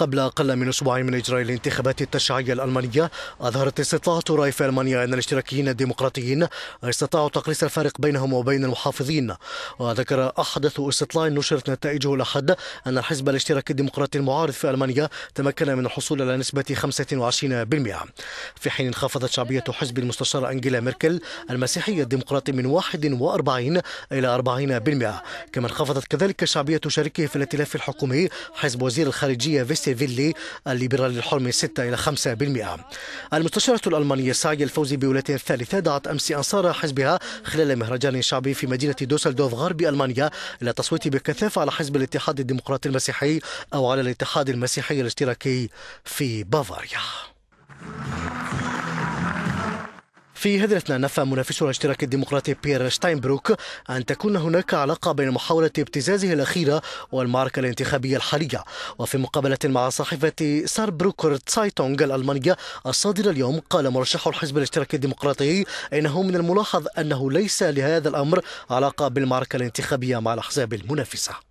قبل أقل من أسبوعين من إجراء الانتخابات التشريعية الألمانية أظهرت استطلاعات رأي في ألمانيا أن الاشتراكيين الديمقراطيين استطاعوا تقليص الفارق بينهم وبين المحافظين وذكر أحدث استطلاع نشرت نتائجه الأحد أن الحزب الاشتراكي الديمقراطي المعارض في ألمانيا تمكن من الحصول على نسبة 25% في حين انخفضت شعبية حزب المستشارة أنجيلا ميركل المسيحي الديمقراطي من 41 إلى 40% كما انخفضت كذلك شعبية شريكه في الائتلاف الحكومي حزب وزير الخارجية فيستي سيفيلي الليبرالي الحرمي 6 إلى 5% المستشارة الألمانية سايا الفوزي بولاية الثالثة دعت أمس أنصار حزبها خلال مهرجان شعبي في مدينة دوسلدورف غرب ألمانيا إلى التصويت بكثافة على حزب الاتحاد الديمقراطي المسيحي أو على الاتحاد المسيحي الاشتراكي في بافاريا في هدرتنا نفى منافس الاشتراكي الديمقراطي بيير شتاينبروك أن تكون هناك علاقة بين محاولة ابتزازه الأخيرة والمعركة الانتخابية الحالية وفي مقابلة مع صحيفة سار بروكر سايتونغ الألمانية الصادرة اليوم قال مرشح الحزب الاشتراكي الديمقراطي إنه من الملاحظ أنه ليس لهذا الأمر علاقة بالمعركة الانتخابية مع الأحزاب المنافسة